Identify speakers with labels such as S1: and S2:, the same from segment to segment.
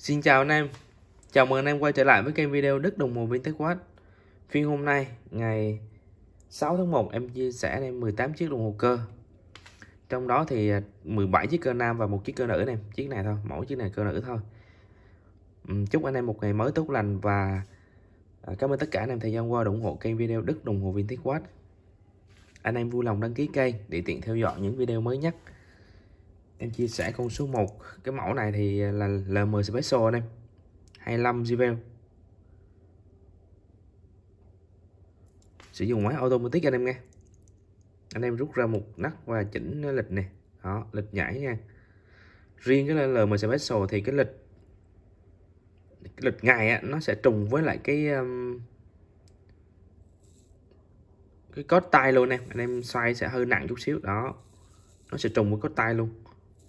S1: Xin chào anh em Chào mừng anh em quay trở lại với kênh video Đất Đồng Hồ Vintequad Phiên hôm nay ngày 6 tháng 1 em chia sẻ anh em 18 chiếc đồng hồ cơ Trong đó thì 17 à, chiếc cơ nam và một chiếc cơ nữ anh em Chiếc này thôi, mỗi chiếc này cơ nữ thôi ừ, Chúc anh em một ngày mới tốt lành và à, cảm ơn tất cả anh em thời gian qua ủng hộ kênh video Đất Đồng Hồ Vintequad Anh em vui lòng đăng ký kênh để tiện theo dõi những video mới nhất em chia sẻ con số 1 cái mẫu này thì là LM Special anh em 25 GVL sử dụng máy automatic anh em nghe anh em rút ra một nắp và chỉnh lịch này đó lịch nhảy nha riêng cái LM Special thì cái lịch cái lịch ngày á, nó sẽ trùng với lại cái um, cái cốt tay luôn em anh em xoay sẽ hơi nặng chút xíu đó nó sẽ trùng với cốt tay luôn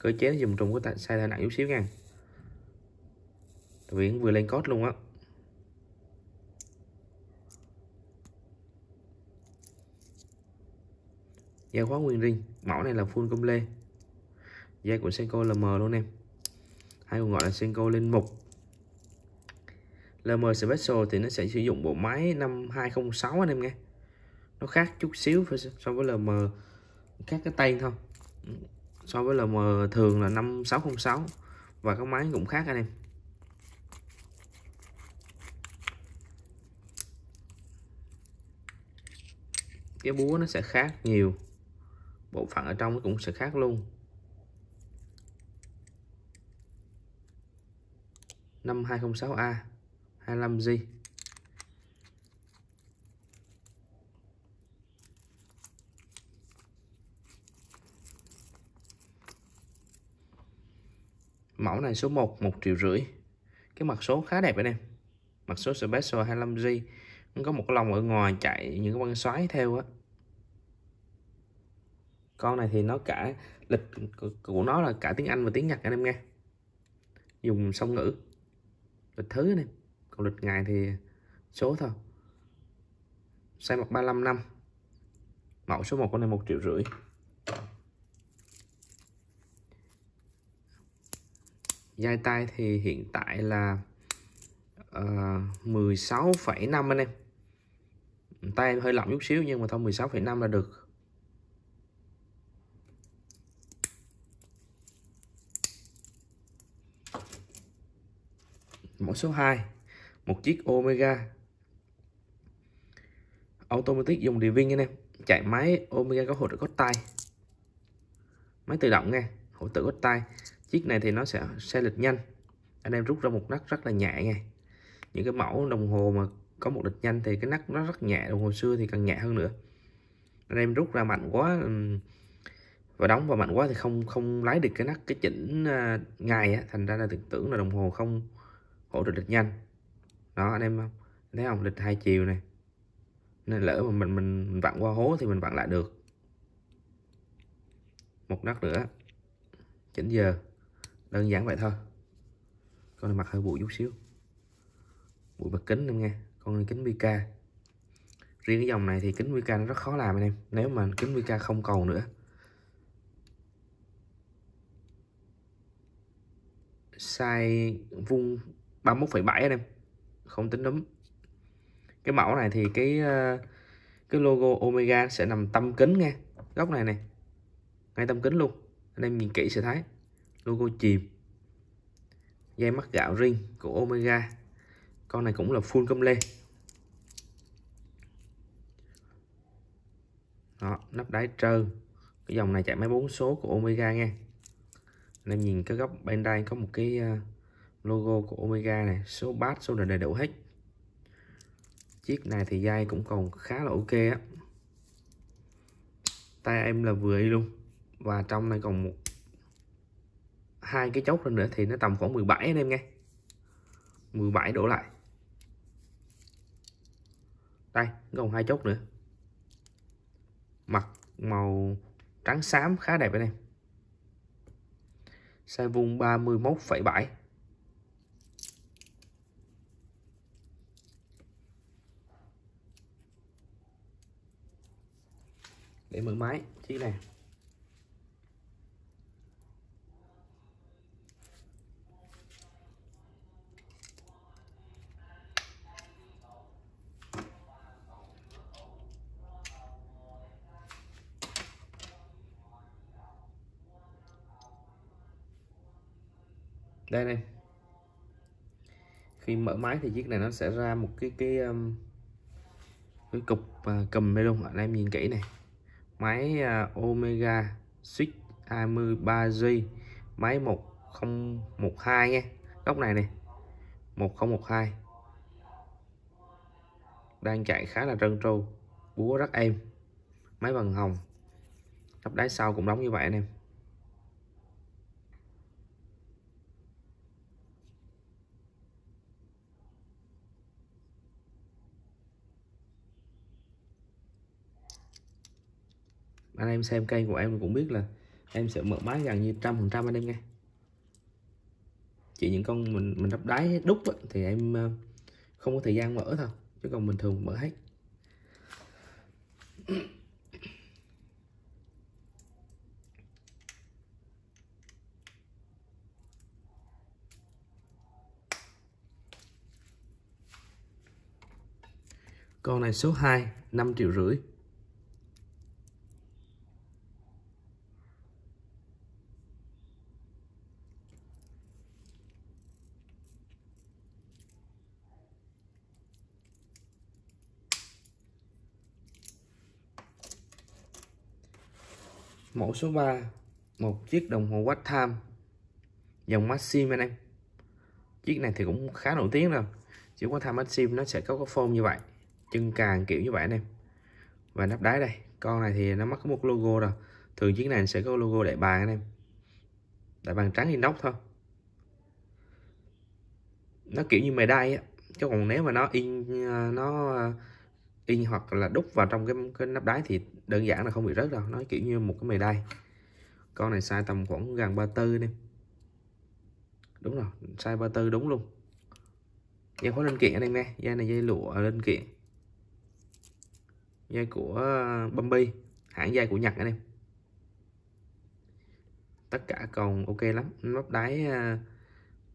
S1: cơ chế dùng trùng của ta sai tay nặng chút xíu nha Viễn vừa lên cốt luôn á Dây khóa nguyên riêng Mẫu này là full công lê Dây của Senko LM luôn em Hay còn gọi là Senko Linh Mục LM Special thì nó sẽ sử dụng bộ máy năm 206 anh em nghe Nó khác chút xíu so với LM khác cái tay thôi so với là thường là 5606 và các máy cũng khác anh em cái búa nó sẽ khác nhiều bộ phận ở trong nó cũng sẽ khác luôn 5206A 25G mẫu này số 1 1 triệu rưỡi cái mặt số khá đẹp anh em mặt số special 25G nó có một cái lông ở ngoài chạy những cái băng xoáy theo á con này thì nó cả lịch của nó là cả tiếng Anh và tiếng Nhật anh em nghe dùng song ngữ lịch thứ này còn lịch ngày thì số thôi size mặt 35 năm mẫu số 1 con này một triệu rưỡi dài tay thì hiện tại là ờ, uh, 16,5 anh em tay em hơi lỏng chút xíu nhưng mà thôi 16,5 là được mẫu số 2 một chiếc Omega automatic dùng điều viên anh em chạy máy Omega có hỗ trợ cốt tay máy tự động nghe hỗ trợ cốt tay chiếc này thì nó sẽ xe lịch nhanh anh em rút ra một nắp rất là nhẹ ngay những cái mẫu đồng hồ mà có một lịch nhanh thì cái nắp nó rất nhẹ đồng hồ xưa thì càng nhẹ hơn nữa anh em rút ra mạnh quá và đóng vào mạnh quá thì không không lái được cái nắp cái chỉnh à, ngày á thành ra là tưởng tưởng là đồng hồ không hỗ trợ lịch nhanh đó anh em thấy không lịch hai chiều này nên lỡ mà mình mình, mình vặn qua hố thì mình vặn lại được một nắp nữa chỉnh giờ đơn giản vậy thôi con này mặc hơi bụi chút xíu bụi mặt kính em nghe con này kính Vika. riêng cái dòng này thì kính Vika nó rất khó làm anh em nếu mà kính Vika không cầu nữa size vuông 31,7 anh em không tính đúng cái mẫu này thì cái ờ, cái logo Omega sẽ nằm tâm kính nghe, góc này này ngay tâm kính luôn anh em nhìn kỹ sẽ thấy logo chìm dây mắt gạo riêng của Omega con này cũng là full công lê Đó, nắp đáy trơn cái dòng này chạy máy bốn số của Omega nha nên nhìn cái góc bên đây có một cái ờ, logo của Omega này số bát số đầy đủ hết chiếc này thì dây cũng còn khá là ok á tay em là vừa y luôn và trong này còn một hai cái chốt lên nữa thì nó tầm khoảng 17 anh em nghe 17 đổ lại đây còn hai chốt nữa mặt màu trắng xám khá đẹp anh em sai vuông 31,7 để mở máy chiếc này đây này khi mở máy thì chiếc này nó sẽ ra một cái cái um, cái cục uh, cầm đây luôn anh em nhìn kỹ này máy uh, Omega Switch 23G máy 1012 nha góc này nè 1012 đang chạy khá là trơn tru búa rất êm máy bằng hồng nắp đáy sau cũng đóng như vậy anh em anh em xem kênh của em cũng biết là em sẽ mở máy gần như trăm phần trăm anh em nghe chỉ những con mình mình đắp đáy đúc ấy, thì em ờ, không có thời gian mở thôi chứ còn bình thường mở hết con này số 2 5 triệu rưỡi mẫu số 3 một chiếc đồng hồ watch time dòng Maxim anh em chiếc này thì cũng khá nổi tiếng rồi chiếc watch time Maxim nó sẽ có cái form như vậy chân càng kiểu như vậy anh em và nắp đáy đây con này thì nó mắc có một logo rồi thường chiếc này sẽ có logo đại bàn anh em đại bàn trắng inox thôi nó kiểu như mày đai á chứ còn nếu mà nó in à, nó à, y hoặc là đúc vào trong cái, cái nắp đáy thì đơn giản là không bị rớt đâu nó kiểu như một cái mề đay con này size tầm khoảng gần 34 nè đúng rồi size 34 đúng luôn dây khóa linh kiện anh em nghe dây này dây lụa linh kiện dây của Bumby hãng dây của Nhật anh em tất cả còn ok lắm nắp đáy à,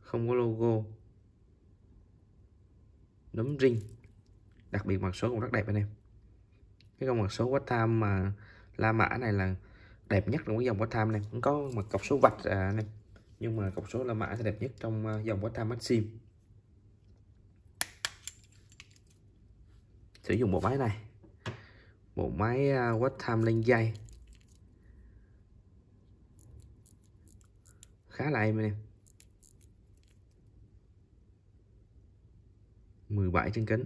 S1: không có logo nấm ring đặc biệt mặt số cũng rất đẹp anh em cái con mặt số quá tham mà la mã này là đẹp nhất trong cái dòng quá tham này cũng có mặt cọc số vạch à, em nhưng mà cọc số la mã sẽ đẹp nhất trong à, dòng quá tham maxim sử dụng bộ máy này bộ máy quá tham lên dây khá là êm anh em 17 trên kính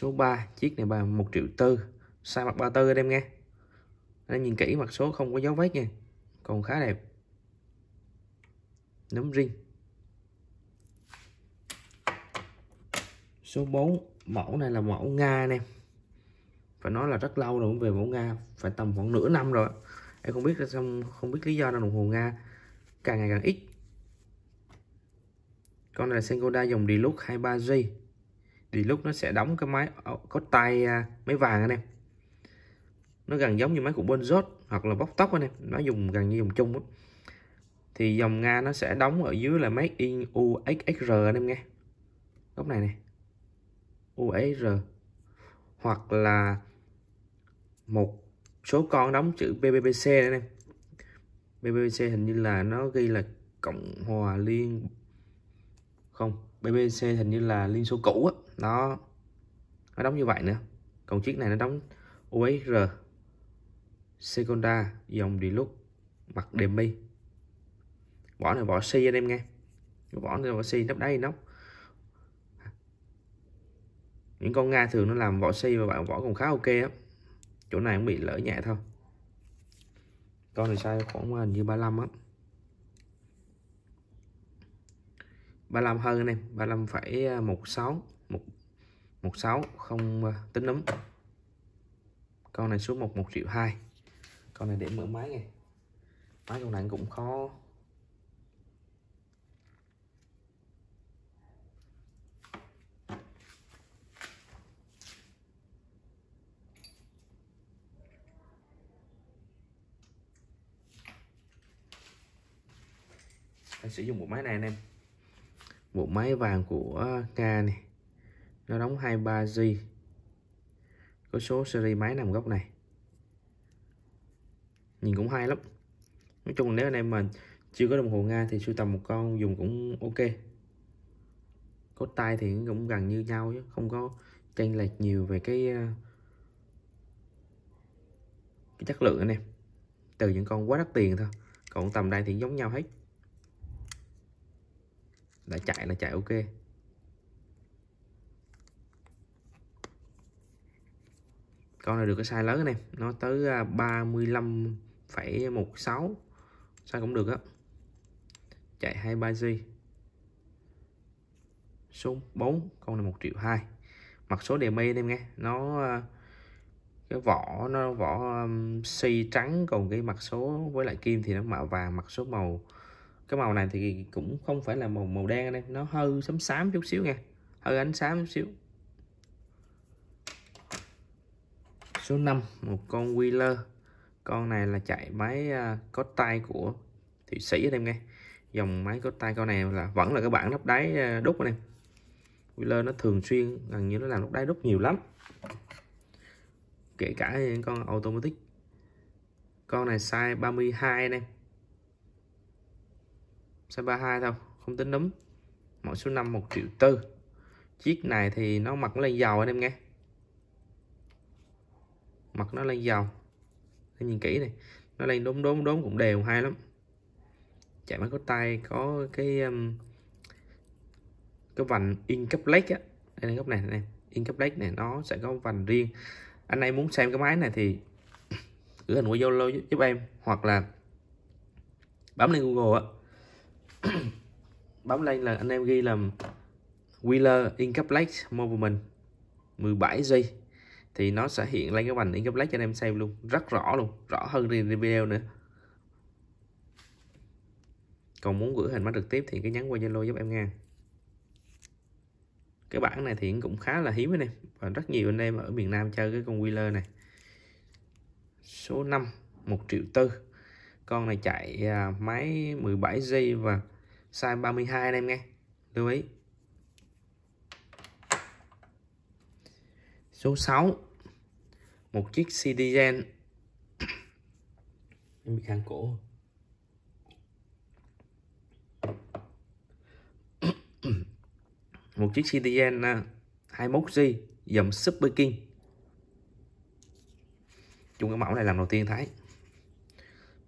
S1: số 3 chiếc này bằng 1 triệu tư size mặt 34 anh em nghe anh em nhìn kỹ mặt số không có dấu vết nha còn khá đẹp nấm riêng số 4 mẫu này là mẫu Nga anh em phải nói là rất lâu rồi cũng về mẫu Nga phải tầm khoảng nửa năm rồi em không biết là xong không biết lý do nào đồng hồ Nga càng ngày càng ít con này là Senkoda dòng Deluxe 23G thì lúc nó sẽ đóng cái máy ờ, có tay à, máy vàng anh em nó gần giống như máy của bên rốt hoặc là bóc tóc anh em nó dùng gần như dùng chung đó. thì dòng nga nó sẽ đóng ở dưới là máy in uxr anh em nghe góc này này uxr hoặc là một số con đóng chữ bbpc này em bbpc hình như là nó ghi là cộng hòa liên không bbc hình như là liên số cũ á nó nó đóng như vậy nữa còn chiếc này nó đóng USR Seconda dòng Deluxe mặt demi Bỏ này bỏ xi anh em nghe vỏ này bỏ xi nắp đáy nóc những con nga thường nó làm vỏ xi và bạn vỏ cũng khá ok á chỗ này cũng bị lỡ nhẹ thôi con này sai khoảng hình à, như 35 á 35 hơn anh em 35,16 16 không ờ, tính nấm con này số 1 1 triệu 2 con này để mở máy này máy con này cũng khó Anh sử dụng bộ máy này anh em bộ máy vàng của Nga này nó đóng 23G có số series máy nằm góc này nhìn cũng hay lắm nói chung nếu anh em mình chưa có đồng hồ Nga thì sưu tầm một con dùng cũng ok có tay thì cũng gần như nhau chứ không có chênh lệch nhiều về cái ờ, cái chất lượng anh em từ những con quá đắt tiền thôi còn tầm đây thì giống nhau hết đã chạy là chạy ok con này được cái size lớn anh em nó tới 35,16 à, sao cũng được á chạy 23 g số 4 con này 1 triệu 2 mặt số đề mi anh em nghe nó à, cái vỏ nó vỏ xi trắng còn cái mặt số với lại kim thì nó màu vàng mặt số màu cái màu này thì cũng không phải là màu màu đen anh em nó hơi xám xám chút xíu nha hơi ánh xám chút xíu số 5 một con Wheeler con này là chạy máy à, có tay của Thụy Sĩ anh em nghe dòng máy có tay con này là vẫn là các bản lắp đáy à, đúc anh em Wheeler nó thường xuyên gần như nó làm lắp đáy đúc nhiều lắm kể cả con automatic con này size 32 anh em size 32 thôi không tính đúng mẫu số 5 1 triệu tư chiếc này thì nó mặc lên dầu anh em nghe mặt nó lên giàu anh nhìn kỹ này nó lên đốm đốm đốm cũng đều hay lắm chạy máy có tay có cái um, cái vành in cấp á đây là góc này này in cấp này nó sẽ có vành riêng anh em muốn xem cái máy này thì gửi hình qua zalo giúp, giúp em hoặc là bấm lên google á bấm lên là anh em ghi làm Wheeler in Incaplate Movement 17 giây thì nó sẽ hiện lên cái màn in black cho anh em xem luôn rất rõ luôn rõ hơn riêng video nữa còn muốn gửi hình mắt trực tiếp thì cứ nhắn qua Zalo giúp em nha cái bản này thì cũng khá là hiếm anh em và rất nhiều anh em ở miền Nam chơi cái con Wheeler này số 5 1 triệu tư con này chạy à, máy 17 giây và size 32 anh em nghe lưu ý số 6 một chiếc Citizen em bị khang cổ một chiếc Citizen 21G à, dòng Super King chung cái mẫu này làm đầu tiên thấy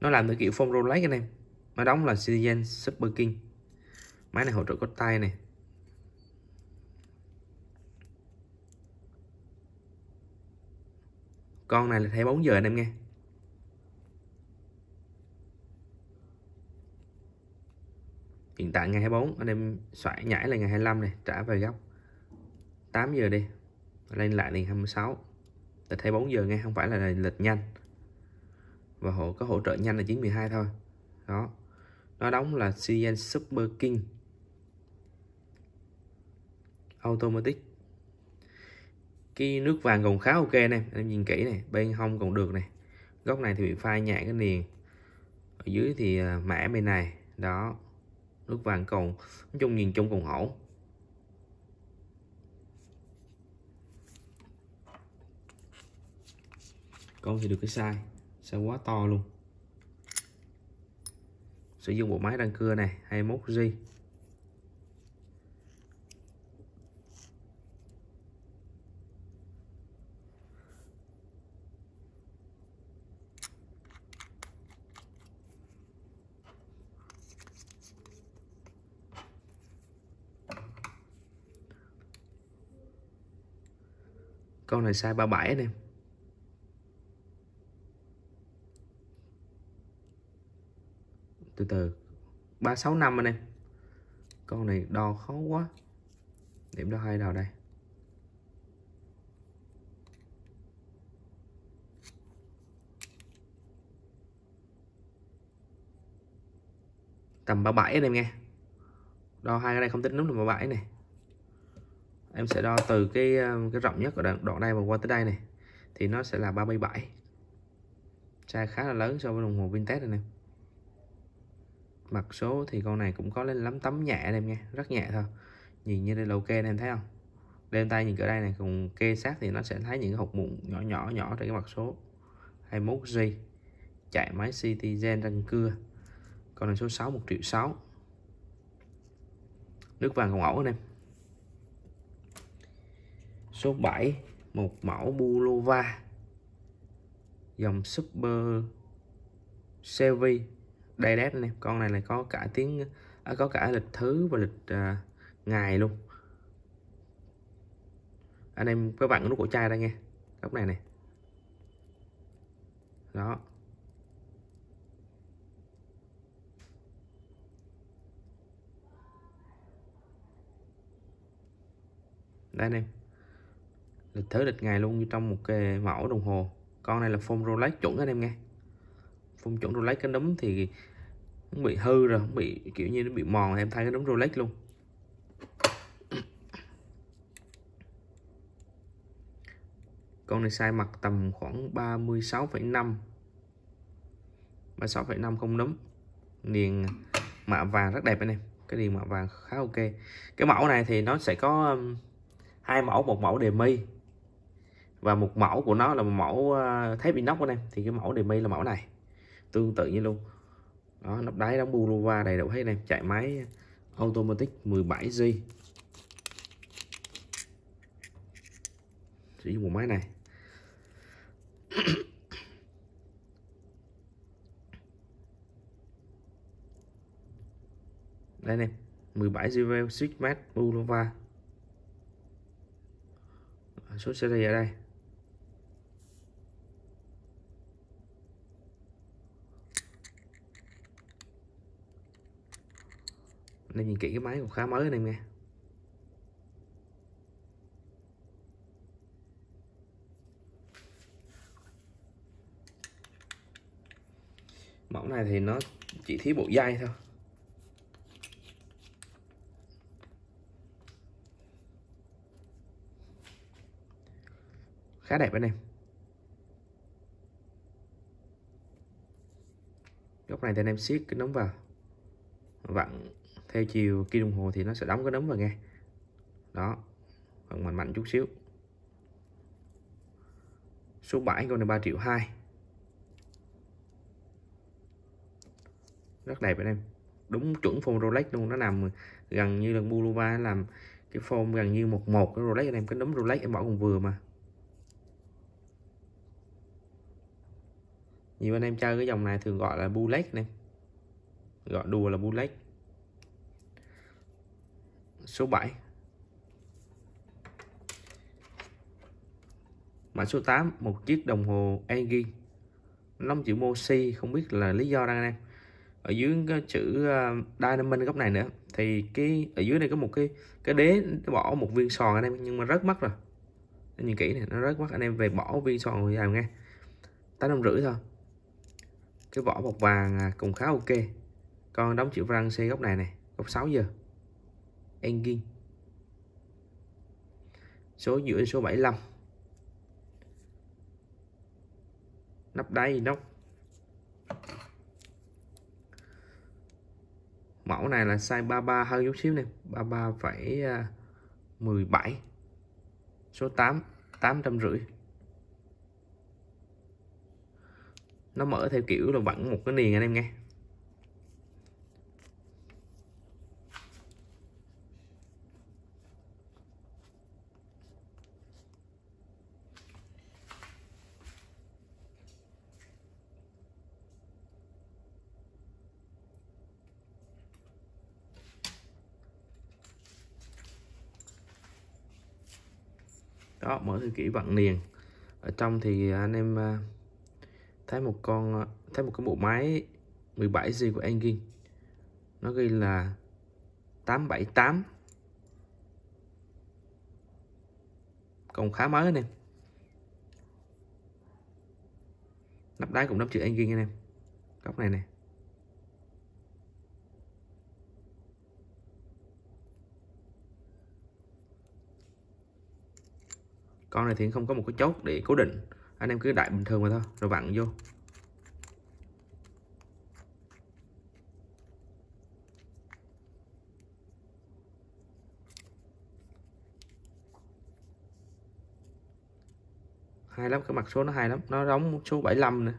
S1: nó làm theo kiểu form Rolex anh em nó đóng là Citizen Super King máy này hỗ trợ có tay này con này là thay 4 giờ anh em nghe hiện tại ngày 24 anh em xoải nhảy là ngày 25 này trả về góc 8 giờ đi lên lại ngày 26 thấy 24 giờ nghe không phải là lịch nhanh và hộ có hỗ trợ nhanh là 912 thôi đó nó đóng là CN Super King Automatic cái nước vàng còn khá ok này em nhìn kỹ này bên hông còn được này góc này thì bị phai nhẹ cái niền ở dưới thì à, mẻ bên này đó nước vàng còn nói chung nhìn chung còn ổn con thì được cái size size quá to luôn sử dụng bộ máy đăng cưa này 21G con này sai 37 anh em từ từ 365 anh em con này đo khó quá điểm đo hai đầu đây tầm 37 anh em nghe đo hai cái này không tính đúng là 37 này em sẽ đo từ cái ờ, cái rộng nhất ở đoạn, đoạn đây mà qua tới đây này thì nó sẽ là 37 chai khá là lớn so với đồng hồ vintage này mặt số thì con này cũng có lên lắm tấm nhẹ em nha rất nhẹ thôi nhìn như đây là ok này, em thấy không lên tay nhìn cỡ đây này cùng kê sát thì nó sẽ thấy những hộp mụn nhỏ nhỏ nhỏ trên cái mặt số 21G chạy máy Citizen răng cưa con này số 6 1 triệu 6 nước vàng còn ẩu anh em số 7 một mẫu Bulova dòng Super Sevi Direct này con này là có cả tiếng à, có cả lịch thứ và lịch à, ngày luôn anh em các bạn nút cổ chai đây nghe góc này nè đó đây anh em lịch tới lịch ngày luôn như trong một cái mẫu đồng hồ con này là phông Rolex chuẩn anh em nghe phông chuẩn Rolex cái nấm thì cũng bị hư rồi cũng bị kiểu như nó bị mòn em thay cái nấm Rolex luôn con này size mặt tầm khoảng 36,5 36,5 không nấm niền mạ vàng rất đẹp anh em cái niền mạ vàng khá ok cái mẫu này thì nó sẽ có um, hai mẫu một mẫu đề mi và một mẫu của nó là một mẫu ờ, thép inox anh em thì cái mẫu demi là mẫu này tương tự như luôn đó nắp đáy đóng bulova đầy đủ hết này chạy máy automatic 17G sử dụng một máy này đây này 17 GB switch mát Bulova số series ở đây nên nhìn kỹ cái máy cũng khá mới anh em nghe mẫu này thì nó chỉ thiếu bộ dây thôi khá đẹp anh em góc này thì anh em siết cái nóng vào vặn theo chiều kim đồng hồ thì nó sẽ đóng cái nấm vào nghe đó phần mạnh mạnh chút xíu số 7 con này 3 triệu 2 rất đẹp anh em đúng chuẩn phong Rolex luôn nó nằm gần như là Bulova làm cái form gần như một một cái Rolex anh em cái nấm Rolex em bỏ còn vừa mà nhiều anh em chơi cái dòng này thường gọi là Bulex này gọi đùa là Bulex số 7 mã số 8 một chiếc đồng hồ Angie 5 chữ Moxi không biết là lý do đang em ở dưới cái chữ à, diamond góc này nữa thì cái ở dưới này có một cái cái đế bỏ một viên sòn anh em nhưng mà rất mất rồi anh nhìn kỹ này nó rất mất anh em về bỏ viên sòn vào nghe tám năm rưỡi thôi cái vỏ bọc vàng à, cũng khá ok con đóng chữ răng xe góc này này góc 6 giờ Engin số giữa số 75 nắp đáy inox mẫu này là size 33 hơn chút xíu nè 33,17 à, số 8 850 nó mở theo kiểu là vẫn một cái niền anh em nghe bọc mở thư kỷ vặn niền ở trong thì anh em à, thấy một con à, thấy một cái bộ máy 17G của Engin nó ghi là 878 còn khá mới anh em nắp đáy cũng nắp chữ Engin anh em góc này này con này thì không có một cái chốt để cố định anh em cứ đại bình thường mà thôi rồi vặn vô hay lắm cái mặt số nó hay lắm nó giống số 75 nè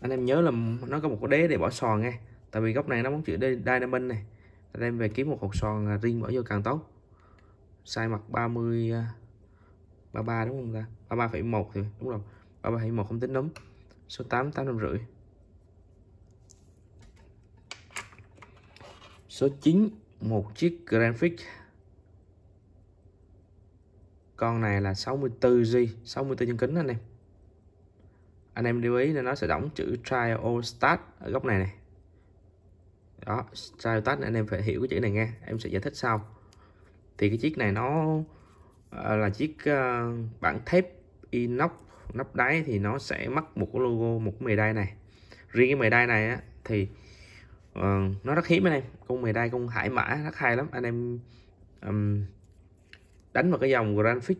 S1: anh em nhớ là nó có một cái đế để bỏ sòn nghe tại vì góc này nó muốn chữ diamond này anh em về kiếm một hộp sòn riêng bỏ vô càng tốt sai mặt 30 33 đúng không ta 33,1 thì đúng rồi 33,1 không tính đúng số 8 8 rưỡi số 9 một chiếc graphic con này là 64G 64 chân kính anh em anh em lưu ý là nó sẽ đóng chữ start ở góc này này đó start anh em phải hiểu cái chữ này nghe em sẽ giải thích sau thì cái chiếc này nó Ờ, là chiếc ờ, bản thép inox nắp đáy thì nó sẽ mắc một cái logo một cái đai này riêng cái mề đai này á, thì uh, nó rất hiếm anh em con mề đai con hải mã rất hay lắm anh em um, đánh vào cái dòng Grand graphic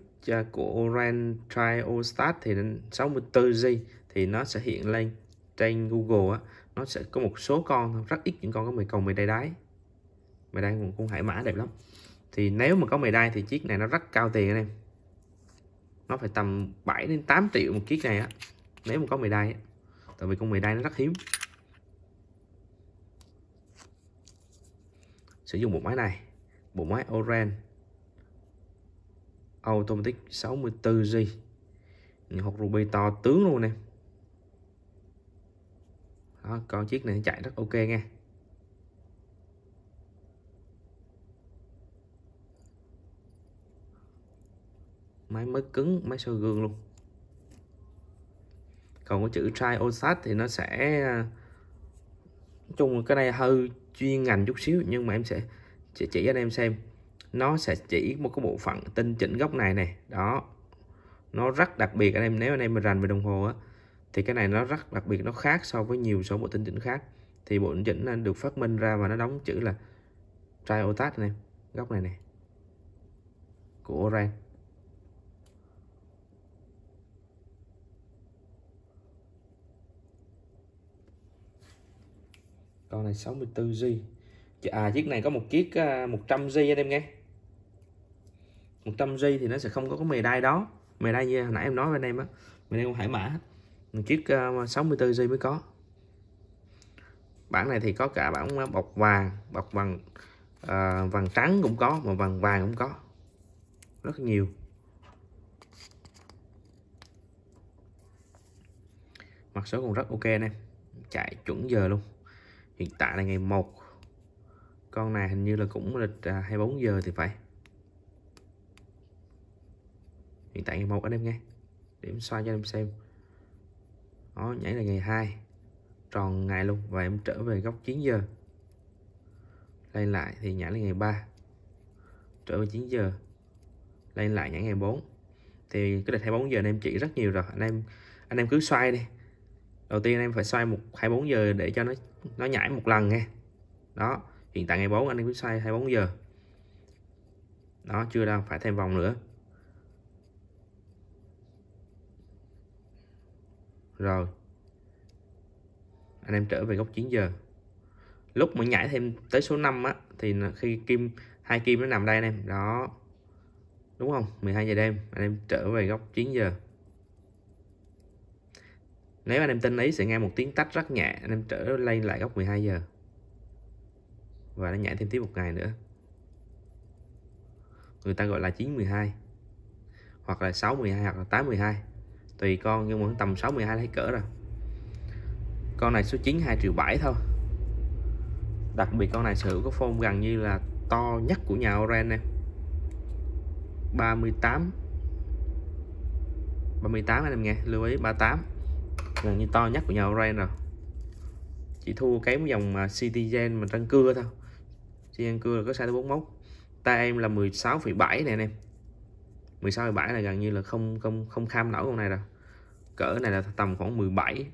S1: của Orange Triostat thì 64G thì nó sẽ hiện lên trên Google á, nó sẽ có một số con rất ít những con có mười cầu mười đai đáy mày đang con hải mã đẹp lắm thì nếu mà có mày đai thì chiếc này nó rất cao tiền anh em nó phải tầm 7 đến 8 triệu một chiếc này á nếu mà có mày đai á tại vì con mày đai nó rất hiếm sử dụng bộ máy này bộ máy Orange Automatic 64G những hộp ruby to tướng luôn em, con chiếc này chạy rất ok nha máy mới cứng máy soi gương luôn còn cái chữ trai osat thì nó sẽ à, nói chung cái này hơi chuyên ngành chút xíu nhưng mà em sẽ chỉ, chỉ anh em xem nó sẽ chỉ một cái bộ phận tinh chỉnh góc này này đó nó rất đặc biệt anh em nếu anh em mà rành về đồng hồ á thì cái này nó rất đặc biệt nó khác so với nhiều số bộ tinh chỉnh khác thì bộ tinh chỉnh được phát minh ra và nó đóng chữ là trai otat này góc này này của Oran con này 64G à chiếc này có một chiếc 100G à, anh em nghe 100G thì nó sẽ không có cái mề đai đó mề đai như hồi nãy em nói với anh em á mề đai không hải mã một chiếc 64G à, mới có bản này thì có cả bản à, bọc vàng bọc vàng à, vàng trắng cũng có mà vàng vàng cũng có rất nhiều mặt số còn rất ok anh em chạy chuẩn giờ luôn hiện tại là ngày 1 con này hình như là cũng lịch à, 24 giờ thì phải hiện tại ngày 1 anh em nghe để em xoay cho em xem đó nhảy là ngày 2 tròn ngày luôn và em trở về góc 9 giờ lên lại thì nhảy là ngày 3 trở về 9 giờ lên lại nhảy ngày 4 thì cái lịch 24 giờ anh em chỉ rất nhiều rồi anh em anh em cứ xoay đi đầu tiên em phải xoay một hai bốn giờ để cho nó nó nhảy một lần nghe đó hiện tại ngày 4 anh em cứ xoay hai bốn giờ đó chưa đâu phải thêm vòng nữa rồi anh em trở về góc 9 giờ lúc mà nhảy thêm tới số 5 á thì khi kim hai kim nó nằm đây anh em đó đúng không 12 giờ đêm anh em trở về góc 9 giờ nếu anh em tin ý sẽ nghe một tiếng tách rất nhẹ Anh em trở lên lại góc 12 giờ Và nó nhảy thêm tiếp một ngày nữa Người ta gọi là 912 Hoặc là 612 hoặc là 812 Tùy con nhưng mà tầm 612 lấy cỡ rồi Con này số 9 2 triệu 7 thôi Đặc biệt con này sở hữu có phone gần như là to nhất của nhà Oren nè 38 38 anh em nghe lưu ý 38 gần như to nhất của nhà Orange rồi chỉ thua kém dòng Citizen mà trăng cưa thôi Citizen cưa là có size 41 tay em là 16,7 nè anh em 16,7 là gần như là không không không kham nổi con này rồi cỡ này là tầm khoảng 17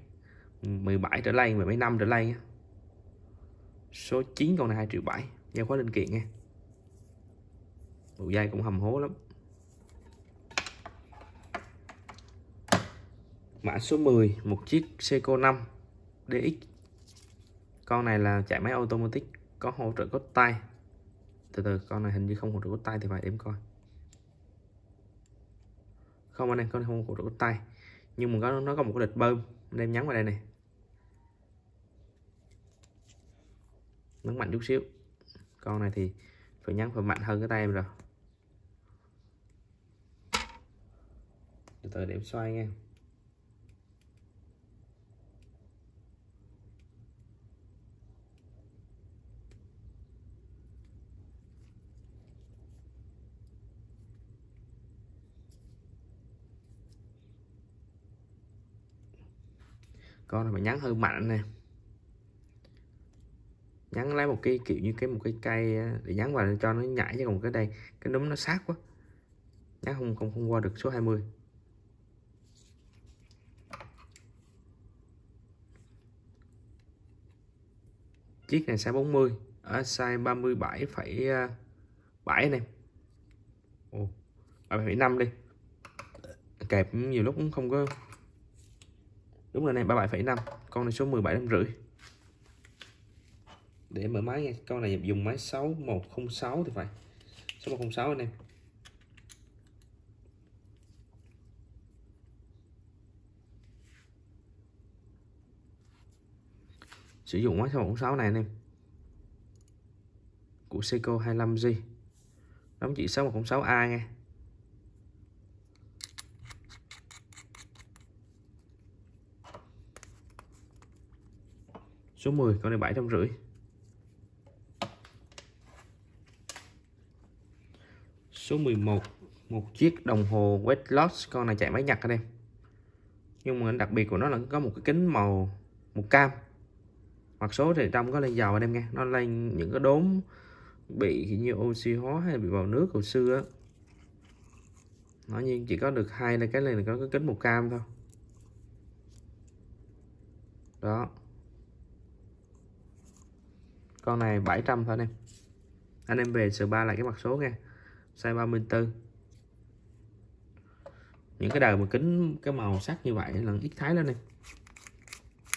S1: 17 trở lên mười mấy năm trở lên số 9 con này 2 triệu 7 giao khóa linh kiện nha bộ dây cũng hầm hố lắm mã số 10 một chiếc Seiko 5 DX con này là chạy máy automatic có hỗ trợ cốt tay từ từ con này hình như không hỗ trợ cốt tay thì phải đếm coi không anh em con này không hỗ trợ cốt tay nhưng mà nó, có một cái lịch bơm anh em nhắn vào đây này nhấn mạnh chút xíu con này thì phải nhắn phải mạnh hơn cái tay em rồi từ từ điểm xoay nha con này mà nhắn hơi mạnh nè nhắn lấy một cái kiểu như cái một cái cây để nhắn vào để cho nó nhảy chứ còn cái đây cái núm nó sát quá nhắn không không không qua được số 20 chiếc này size 40 ở à, size 37 phải 7 này Ồ, 37,5 đi kẹp nhiều lúc cũng không có đúng là này 37,5 con này số 17 năm rưỡi để mở máy nha con này dùng máy 6106 thì phải 6106 anh em sử dụng máy 6106 này anh em của Seiko 25G đóng chỉ 6106A nha số 10 con này bảy trăm rưỡi số 11 một chiếc đồng hồ Wetlock con này chạy máy nhặt anh em nhưng mà đặc biệt của nó là có một cái kính màu một cam mặt số thì trong có lên dầu anh em nghe nó lên những cái đốm bị như oxy hóa hay bị vào nước hồi xưa á nó nhiên chỉ có được hai là cái này là có cái kính màu cam thôi đó con này 700 thôi anh em anh em về sờ ba lại cái mặt số nghe size 34 những cái đời mà kính cái màu sắc như vậy là ít thái lên em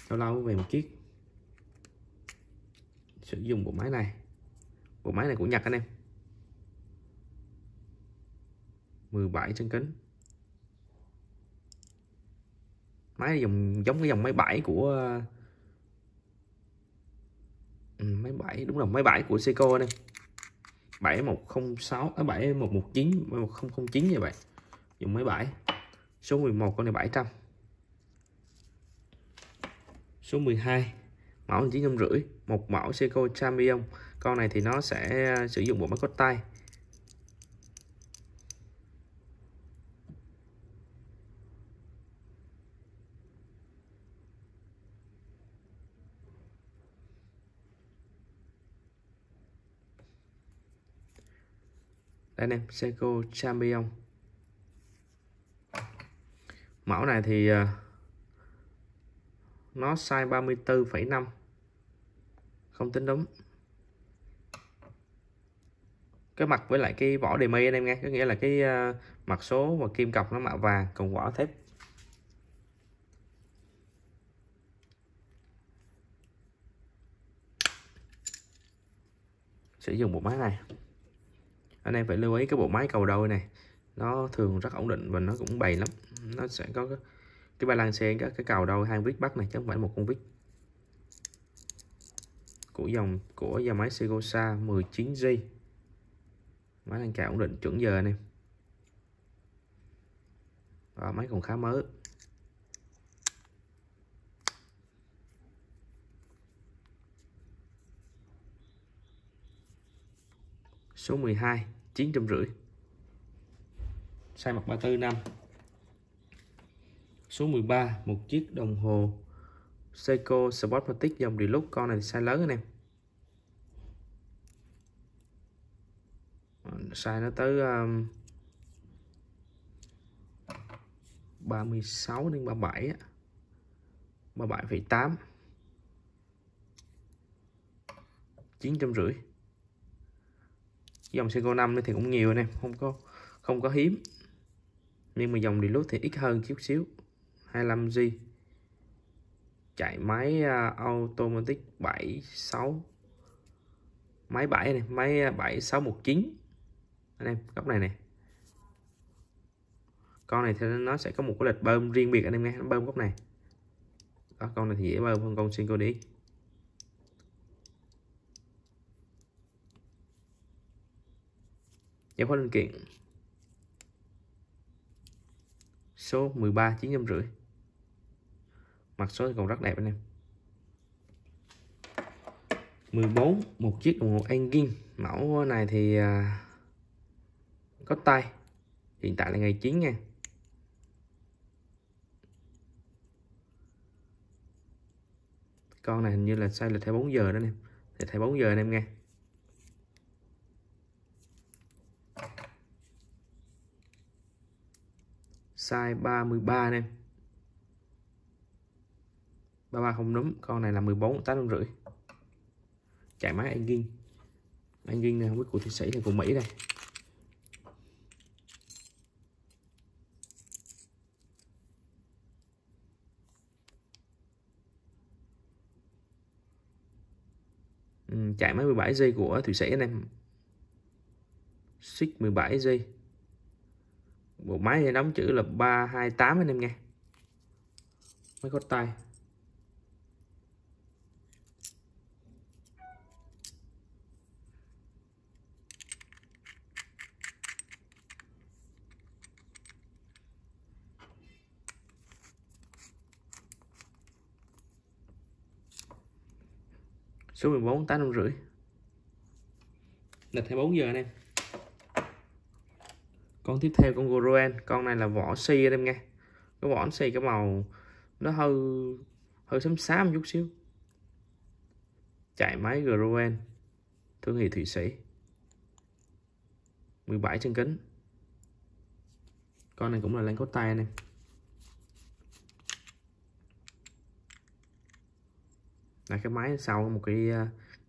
S1: lâu lâu về một chiếc sử dụng bộ máy này bộ máy này của Nhật anh em 17 chân kính máy dùng giống cái dòng máy 7 của Ừ, máy 7 đúng là máy 7 của Seiko anh em 7106 à, 7119 1009 như vậy dùng máy 7 số 11 con này 700 số 12 mẫu rưỡi một mẫu Seiko Champion con này thì nó sẽ sử dụng bộ máy cốt tay anh em, Seiko Champion. Mẫu này thì ờ, nó size 34,5. Không tính đúng. Cái mặt với lại cái vỏ đề mi anh em nghe, có nghĩa là cái ờ, mặt số và kim cọc nó mạ vàng cùng vỏ thép sử dụng bộ máy này anh em phải lưu ý cái bộ máy cầu đôi này nó thường rất ổn định và nó cũng bày lắm nó sẽ có cái, cái ba lan xe các cái cầu đôi hai vít bắt này chứ không phải một con vít của dòng của nhà máy Segosa 19G máy đang chạy ổn định chuẩn giờ này và máy còn khá mới số 12 chín trăm rưỡi size mặt 345 số 13 một chiếc đồng hồ Seiko Sport Matic dòng Deluxe con này size lớn anh em size nó tới um, 36 đến 37 37,8 950 dòng Seiko 5 thì cũng nhiều anh em không có không có hiếm nhưng mà dòng Deluxe thì ít hơn chút xíu 25G chạy máy uh, automatic 76 máy 7 này máy 7619 à, anh em góc này nè con này thì nó sẽ có một cái lịch bơm riêng biệt anh em nghe bơm góc này đó con này thì dễ bơm hơn con Single DX Giải phóng linh kiện số 13 rưỡi mặt số còn rất đẹp anh em 14 một chiếc đồng hồ Angin mẫu này thì à, có tay hiện tại là ngày 9 nha con này hình như là sai là theo 4 giờ đó nè em thì theo 4 giờ anh em nghe size 33 này 33 không núm con này là 14 8 rưỡi chạy máy anh Ginh anh Ginh này không biết của thụy sĩ này của Mỹ đây ừ, chạy máy 17G của Thụy Sĩ anh em Xích 17G bộ máy này đóng chữ là 328 anh em nghe máy có tay số 14 8 năm rưỡi lịch 24 giờ anh em con tiếp theo con Groen con này là vỏ xì anh em nghe cái vỏ xì cái màu nó hơi hơi xám xám một chút xíu chạy máy Groen thương hiệu Thụy Sĩ 17 chân kính con này cũng là lăng cốt tay anh em là cái máy sau một cái à,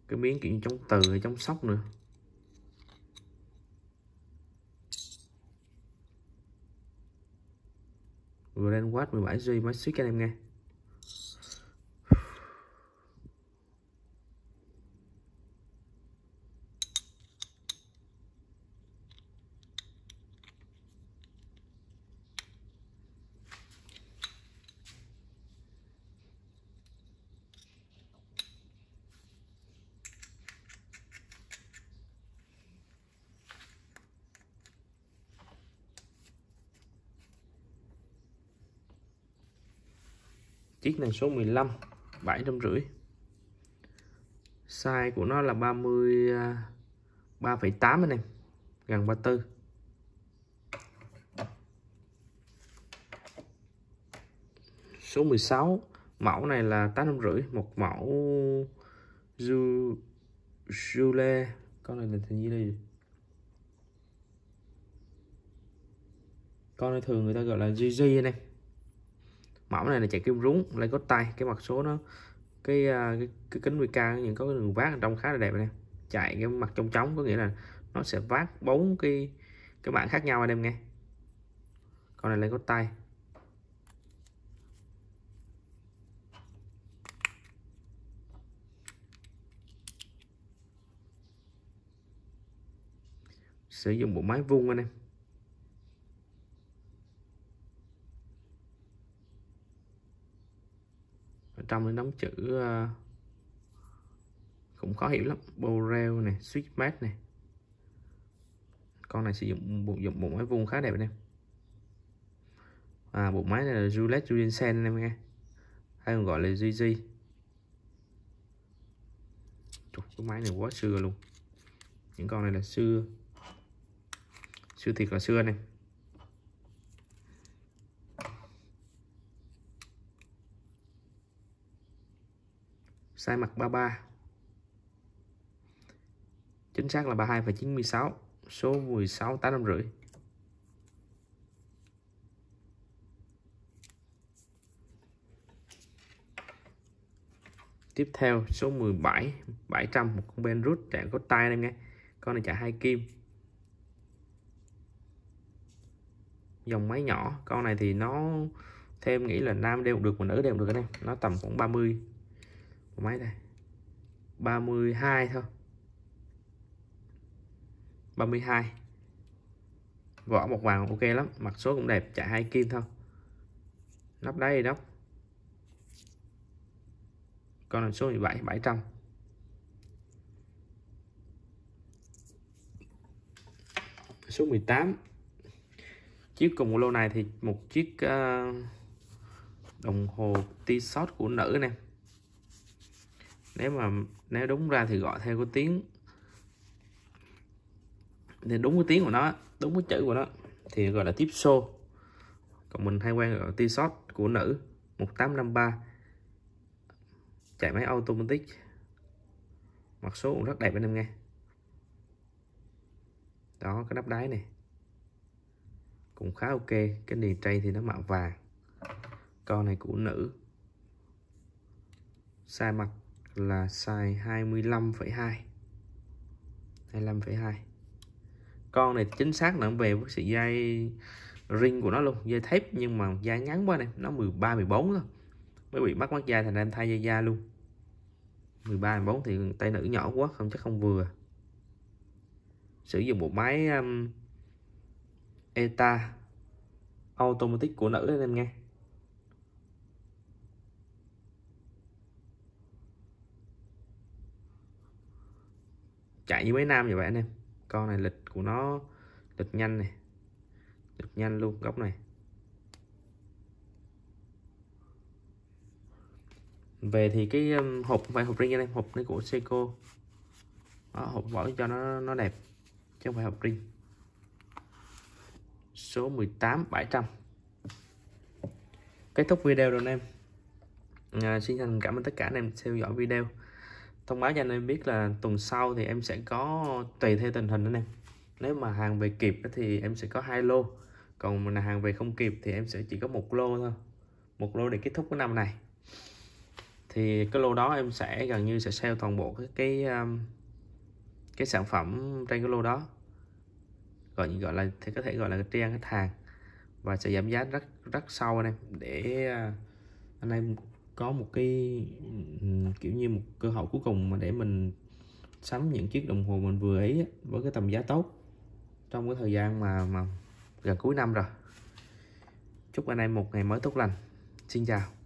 S1: cái miếng kiện chống từ chống sóc nữa Brand watt, 17G máy suýt các em nghe này số 15 750 size của nó là 30 3,8 à, anh em gần 34 số 16 mẫu này là 850 một mẫu du Jule con này là thường như đây con này thường người ta gọi là GG anh em mẫu này là chạy kim rúng lấy có tay cái mặt số nó cái à, cái, cái kính VK những có cái đường vát trong khá là đẹp nè chạy cái mặt trong trống có nghĩa là nó sẽ vát bốn cái cái bạn khác nhau anh em nghe con này lấy có tay sử dụng bộ máy vuông anh em trong nó đóng chữ ờ, cũng khó hiểu lắm Borel này switch Swissmart này con này sử dụng bộ dụng bộ máy vuông khá đẹp anh em à, bộ máy này là Juliet Juliensen anh em nghe hay còn gọi là GG Trời, cái máy này quá xưa luôn những con này là xưa xưa thiệt là xưa này sai mặt 33 chính xác là 32 và 96 số 16 8 rưỡi tiếp theo số 17 700 một con ben rút trẻ có tay đây nghe con này chạy hai kim dòng máy nhỏ con này thì nó thêm nghĩ là nam đeo được mà nữ đeo được anh em nó tầm khoảng 30 của máy đây 32 thôi 32 vỏ một vàng ok lắm mặt số cũng đẹp chạy hai kim thôi nắp đáy thì đốc con là số 17 700 số 18 chiếc cùng lô này thì một chiếc ờ, đồng hồ t-shirt của nữ này nếu mà nếu đúng ra thì gọi theo cái tiếng thì đúng cái tiếng của nó đúng cái chữ của nó thì gọi là tiếp xô còn mình hay quen gọi t shot của nữ 1853 chạy máy automatic mặt số cũng rất đẹp anh em nghe đó cái nắp đáy này cũng khá ok cái nền tray thì nó mạ vàng con này của nữ sai mặt là size 25,2 25,2 con này chính xác nặng về với sự dây ring của nó luôn dây thép nhưng mà dây ngắn quá này nó 13 14 thôi mới bị mắc mắt dây thành ra em thay dây da luôn 13 14 thì tay nữ nhỏ quá không chắc không vừa sử dụng bộ máy um, ETA automatic của nữ lên em nghe chạy như mấy nam vậy anh em con này lịch của nó lịch nhanh này lịch nhanh luôn góc này về thì cái um, hộp không phải hộp riêng anh em hộp này của Seiko đó, hộp bỏ cho nó nó đẹp chứ không phải hộp riêng số 18 700 kết thúc video rồi anh em à, xin thành cảm ơn tất cả anh em theo dõi video thông báo cho anh em biết là tuần sau thì em sẽ có tùy theo tình hình anh em nếu mà hàng về kịp thì em sẽ có hai lô còn là hàng về không kịp thì em sẽ chỉ có một lô thôi một lô để kết thúc cái năm này thì cái lô đó em sẽ gần như sẽ sale toàn bộ cái cái, um, cái sản phẩm trên cái lô đó gọi như gọi là thì có thể gọi là tri khách hàng và sẽ giảm giá rất rất sâu anh em để uh, anh em có một cái kiểu như một cơ hội cuối cùng mà để mình sắm những chiếc đồng hồ mình vừa ấy với cái tầm giá tốt trong cái thời gian mà mà gần cuối năm rồi chúc anh em một ngày mới tốt lành xin chào